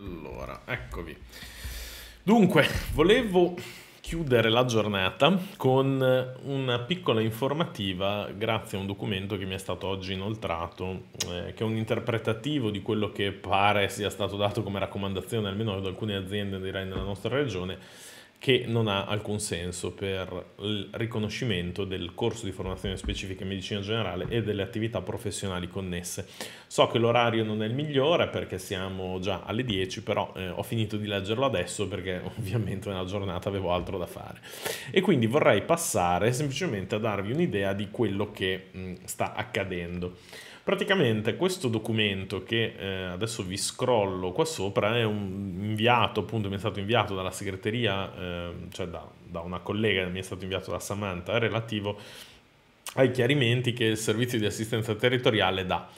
Allora, eccovi. Dunque, volevo chiudere la giornata con una piccola informativa grazie a un documento che mi è stato oggi inoltrato, eh, che è un interpretativo di quello che pare sia stato dato come raccomandazione, almeno ad alcune aziende direi nella nostra regione, che non ha alcun senso per il riconoscimento del corso di formazione specifica in medicina generale e delle attività professionali connesse. So che l'orario non è il migliore perché siamo già alle 10, però eh, ho finito di leggerlo adesso perché ovviamente nella giornata avevo altro da fare. E quindi vorrei passare semplicemente a darvi un'idea di quello che mh, mm, sta accadendo. Praticamente questo documento che eh, adesso vi scrollo qua sopra è un inviato, appunto mi è stato inviato dalla segreteria, eh, cioè da, da una collega, mi è stato inviato da Samantha, relativo ai chiarimenti che il servizio di assistenza territoriale dà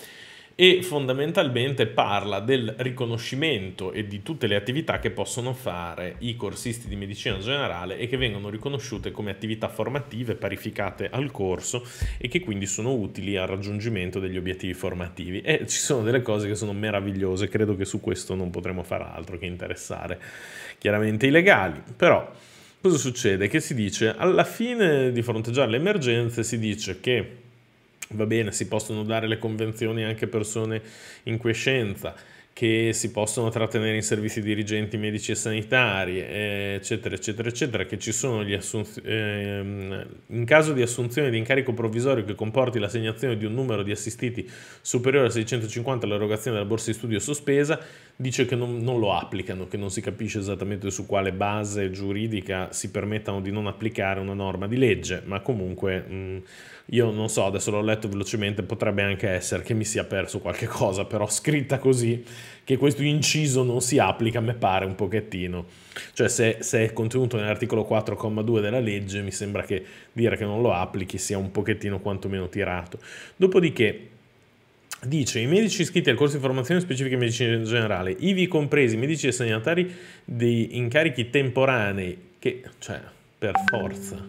e fondamentalmente parla del riconoscimento e di tutte le attività che possono fare i corsisti di medicina generale e che vengono riconosciute come attività formative parificate al corso e che quindi sono utili al raggiungimento degli obiettivi formativi e ci sono delle cose che sono meravigliose, credo che su questo non potremo fare altro che interessare chiaramente i legali, però cosa succede? Che si dice alla fine di fronteggiare le emergenze si dice che va bene, si possono dare le convenzioni anche persone in quiescenza, che si possono trattenere in servizi dirigenti medici e sanitari, eh, eccetera, eccetera, eccetera, che ci sono gli assunzioni, ehm, in caso di assunzione di incarico provvisorio che comporti l'assegnazione di un numero di assistiti superiore a 650 all'erogazione della borsa di studio sospesa, dice che non, non lo applicano, che non si capisce esattamente su quale base giuridica si permettano di non applicare una norma di legge, ma comunque mh, mm, io non so, adesso l'ho letto velocemente, potrebbe anche essere che mi sia perso qualche cosa, però scritta così che questo inciso non si applica, mi pare un pochettino. Cioè se, se è contenuto nell'articolo 4,2 della legge, mi sembra che dire che non lo applichi sia un pochettino quantomeno tirato. Dopodiché Dice, i medici iscritti al corso di formazione specifica in medicina generale, ivi compresi i medici assegnatari di incarichi temporanei, che, cioè, per forza,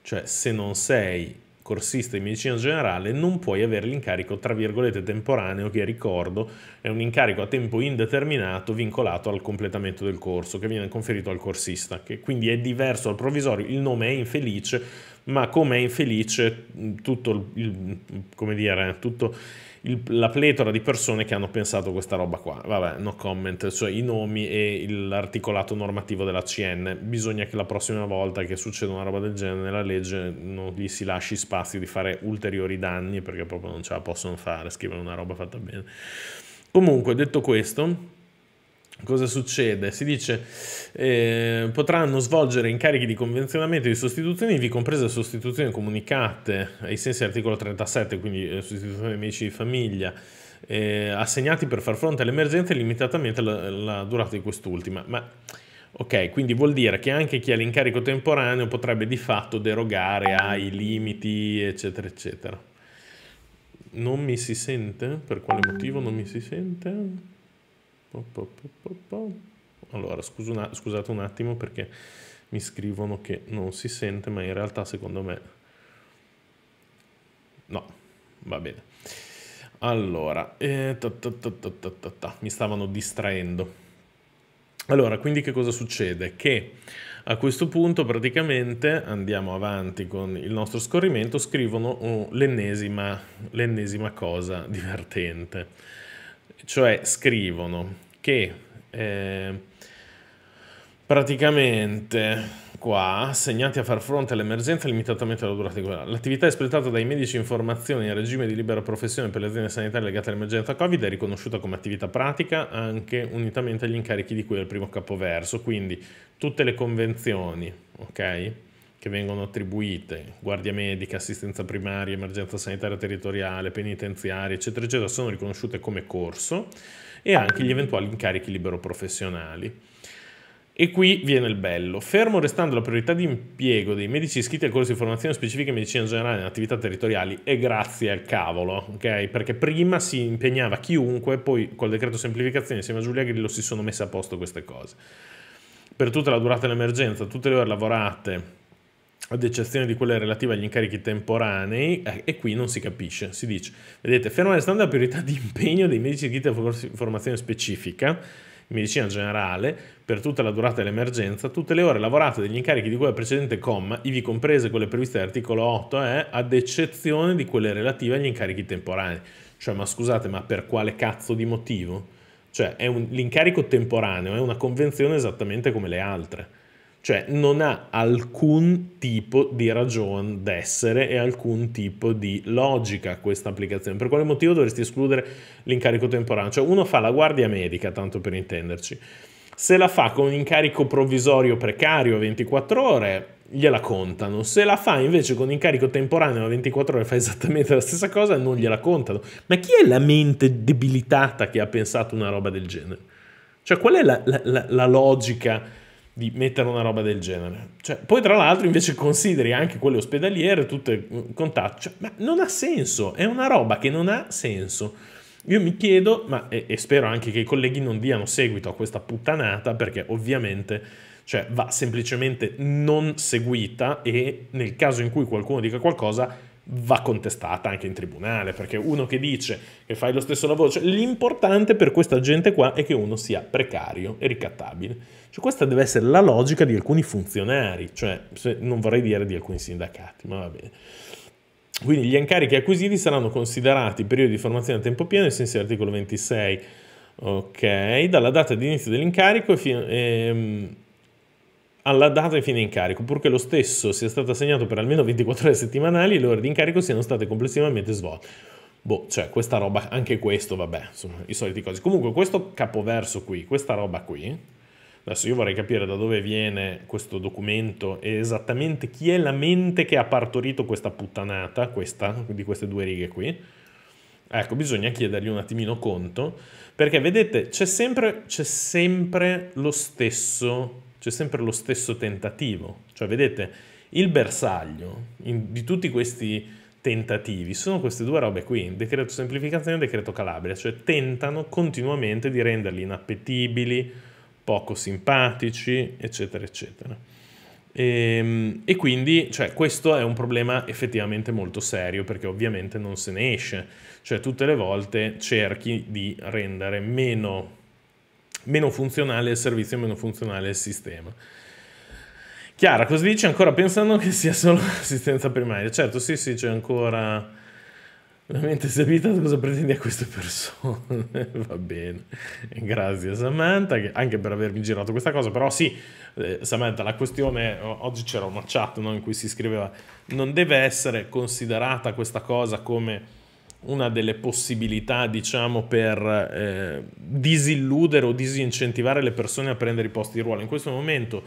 cioè, se non sei corsista di medicina generale, non puoi avere l'incarico, tra virgolette, temporaneo, che ricordo è un incarico a tempo indeterminato vincolato al completamento del corso, che viene conferito al corsista, che quindi è diverso dal provvisorio, il nome è infelice, ma come è infelice mm, tutto il, come dire, tutto il, la pletora di persone che hanno pensato questa roba qua. Vabbè, no comment, cioè i nomi e l'articolato normativo della CN. Bisogna che la prossima volta che succeda una roba del genere nella legge non gli si lasci spazio di fare ulteriori danni perché proprio non ce la possono fare, scrivere una roba fatta bene. Comunque, detto questo, Cosa succede? Si dice eh, potranno svolgere incarichi di convenzionamento e di sostituzione, vi comprese sostituzioni comunicate ai sensi dell'articolo 37, quindi eh, sostituzione di medici di famiglia, eh, assegnati per far fronte all'emergenza e limitatamente la, la durata di quest'ultima. Ma ok, quindi vuol dire che anche chi ha l'incarico temporaneo potrebbe di fatto derogare ai limiti, eccetera, eccetera. Non mi si sente? Per quale motivo non mi si sente? Allora, scusate un attimo perché mi scrivono che non si sente, ma in realtà secondo me no, va bene. Allora, eh, ta ta ta mi stavano distraendo. Allora, quindi che cosa succede? Che a questo punto praticamente andiamo avanti con il nostro scorrimento, scrivono oh, l'ennesima cosa divertente cioè scrivono che eh, praticamente qua, segnati a far fronte all'emergenza limitatamente alla durata di quella. L'attività espletata dai medici in formazione in regime di libera professione per le aziende sanitarie legate all'emergenza Covid è riconosciuta come attività pratica anche unitamente agli incarichi di cui è il primo capoverso, quindi tutte le convenzioni, ok? che vengono attribuite, guardia medica, assistenza primaria, emergenza sanitaria territoriale, penitenziaria, eccetera, eccetera, sono riconosciute come corso e anche gli eventuali incarichi libero professionali. E qui viene il bello. Fermo restando la priorità di impiego dei medici iscritti al corso di formazione specifica in medicina generale in attività territoriali, e grazie al cavolo, ok? Perché prima si impegnava chiunque, poi col decreto semplificazione insieme a Giulia Grillo si sono messe a posto queste cose. Per tutta la durata dell'emergenza, tutte le ore lavorate ad eccezione di quelle relative agli incarichi temporanei, eh, e qui non si capisce, si dice, vedete, ferma restando la priorità di impegno dei medici iscritti a formazione specifica, in medicina generale, per tutta la durata dell'emergenza, tutte le ore lavorate degli incarichi di cui al precedente comma, ivi comprese quelle previste dall'articolo 8, è eh, ad eccezione di quelle relative agli incarichi temporanei. Cioè, ma scusate, ma per quale cazzo di motivo? Cioè, l'incarico temporaneo è una convenzione esattamente come le altre cioè non ha alcun tipo di ragione d'essere e alcun tipo di logica questa applicazione. Per quale motivo dovresti escludere l'incarico temporaneo? Cioè uno fa la guardia medica, tanto per intenderci. Se la fa con un incarico provvisorio precario a 24 ore, gliela contano. Se la fa invece con incarico temporaneo a 24 ore fa esattamente la stessa cosa, non gliela contano. Ma chi è la mente debilitata che ha pensato una roba del genere? Cioè qual è la, la, la, la logica? di mettere una roba del genere. Cioè, poi tra l'altro invece consideri anche quelle ospedaliere, tutte mm, contatti, cioè, ma non ha senso, è una roba che non ha senso. Io mi chiedo, ma e, e, spero anche che i colleghi non diano seguito a questa puttanata, perché ovviamente cioè, va semplicemente non seguita e nel caso in cui qualcuno dica qualcosa va contestata anche in tribunale, perché uno che dice che fai lo stesso lavoro, cioè, l'importante per questa gente qua è che uno sia precario e ricattabile. Cioè, questa deve essere la logica di alcuni funzionari, cioè non vorrei dire di alcuni sindacati, ma va bene. Quindi gli incarichi acquisiti saranno considerati periodi di formazione a tempo pieno ai sensi dell'articolo 26, ok, dalla data di inizio dell'incarico Fino, ehm, alla data e fine incarico, purché lo stesso sia stato assegnato per almeno 24 ore settimanali e le ore di incarico siano state complessivamente svolte. Boh, cioè, questa roba, anche questo, vabbè, insomma, i soliti cose. Comunque, questo capoverso qui, questa roba qui, adesso io vorrei capire da dove viene questo documento e esattamente chi è la mente che ha partorito questa puttanata, questa, di queste due righe qui. Ecco, bisogna chiedergli un attimino conto, perché vedete, c'è sempre, sempre lo stesso c'è sempre lo stesso tentativo. Cioè, vedete, il bersaglio in, di tutti questi tentativi sono queste due robe qui, decreto semplificazione e decreto Calabria, cioè tentano continuamente di renderli inappetibili, poco simpatici, eccetera, eccetera. E, ehm, e quindi cioè, questo è un problema effettivamente molto serio perché ovviamente non se ne esce, cioè tutte le volte cerchi di rendere meno meno funzionale il servizio, meno funzionale il sistema. Chiara, cosa dici Ancora pensando che sia solo assistenza primaria. Certo, sì, sì, c'è ancora... la mente vita cosa pretendi a queste persone? Va bene, grazie Samantha, anche per avermi girato questa cosa, però sì, eh, Samantha, la questione, oggi c'era una chat no, in cui si scriveva, non deve essere considerata questa cosa come una delle possibilità, diciamo, per eh, disilludere o disincentivare le persone a prendere i posti di ruolo. In questo momento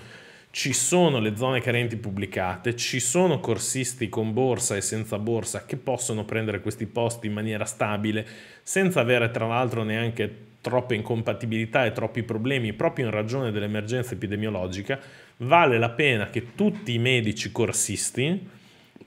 ci sono le zone carenti pubblicate, ci sono corsisti con borsa e senza borsa che possono prendere questi posti in maniera stabile, senza avere tra l'altro neanche troppe incompatibilità e troppi problemi proprio in ragione dell'emergenza epidemiologica, vale la pena che tutti i medici corsisti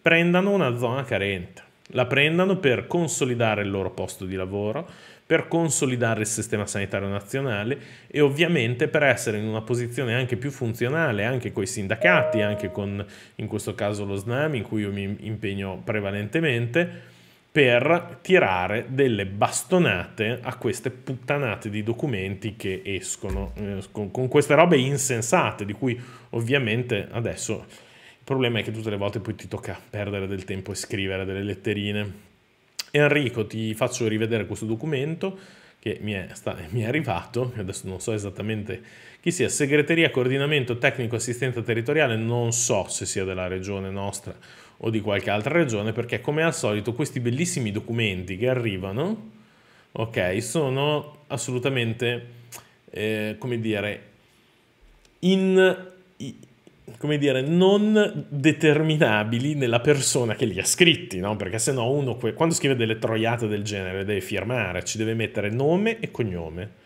prendano una zona carente. La prendano per consolidare il loro posto di lavoro, per consolidare il sistema sanitario nazionale e ovviamente per essere in una posizione anche più funzionale, anche con i sindacati, anche con in questo caso lo SNAM, in cui io mi impegno prevalentemente, per tirare delle bastonate a queste puttanate di documenti che escono, eh, con, con queste robe insensate, di cui ovviamente adesso il problema è che tutte le volte poi ti tocca perdere del tempo e scrivere delle letterine. Enrico, ti faccio rivedere questo documento che mi è, sta, mi è arrivato, adesso non so esattamente chi sia, segreteria, coordinamento tecnico, assistenza territoriale, non so se sia della regione nostra o di qualche altra regione, perché come al solito questi bellissimi documenti che arrivano, ok, sono assolutamente, eh, come dire, in come dire, non determinabili nella persona che li ha scritti, no? Perché se no uno, quando scrive delle troiate del genere, deve firmare, ci deve mettere nome e cognome.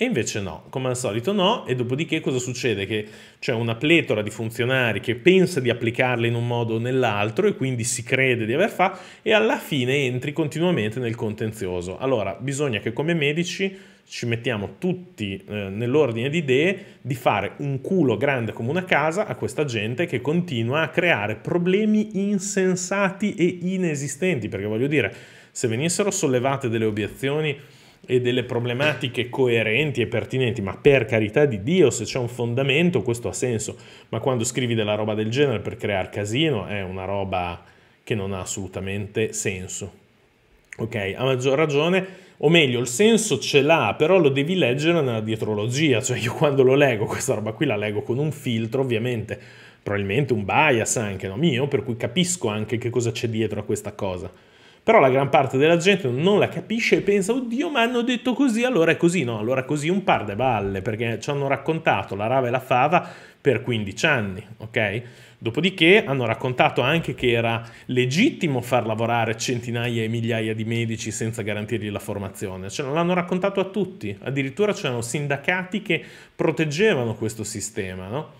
E invece no, come al solito no, e dopodiché cosa succede? Che c'è una pletora di funzionari che pensa di applicarle in un modo o nell'altro e quindi si crede di aver fatto e alla fine entri continuamente nel contenzioso. Allora, bisogna che come medici ci mettiamo tutti eh, nell'ordine di idee di fare un culo grande come una casa a questa gente che continua a creare problemi insensati e inesistenti, perché voglio dire, se venissero sollevate delle obiezioni e delle problematiche coerenti e pertinenti, ma per carità di Dio, se c'è un fondamento, questo ha senso. Ma quando scrivi della roba del genere per creare casino, è una roba che non ha assolutamente senso. Ok, a maggior ragione o meglio, il senso ce l'ha, però lo devi leggere nella dietrologia, cioè io quando lo leggo questa roba qui la leggo con un filtro, ovviamente, probabilmente un bias anche no? mio, per cui capisco anche che cosa c'è dietro a questa cosa. Però la gran parte della gente non la capisce e pensa, oddio, ma hanno detto così, allora è così. No, allora è così un par de balle, perché ci hanno raccontato la rava e la fava per 15 anni, ok? Dopodiché hanno raccontato anche che era legittimo far lavorare centinaia e migliaia di medici senza garantirgli la formazione, cioè, l'hanno raccontato a tutti, addirittura c'erano sindacati che proteggevano questo sistema, no?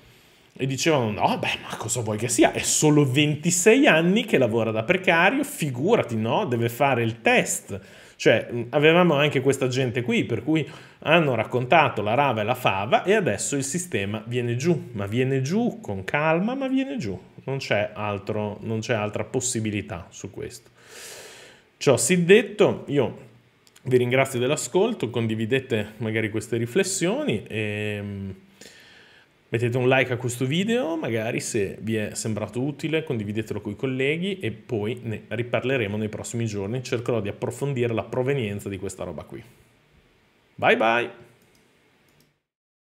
e dicevano no, beh, ma cosa vuoi che sia? È solo 26 anni che lavora da precario, figurati, no? Deve fare il test. Cioè, mm, avevamo anche questa gente qui, per cui hanno raccontato la rava e la fava e adesso il sistema viene giù, ma viene giù con calma, ma viene giù. Non c'è, altro, non c'è altra possibilità su questo. Ciò si detto, io vi ringrazio dell'ascolto, condividete magari queste riflessioni e ehm, Mettete un like a questo video, magari se vi è sembrato utile, condividetelo con i colleghi e poi ne riparleremo nei prossimi giorni. Cercherò di approfondire la provenienza di questa roba qui. Bye bye!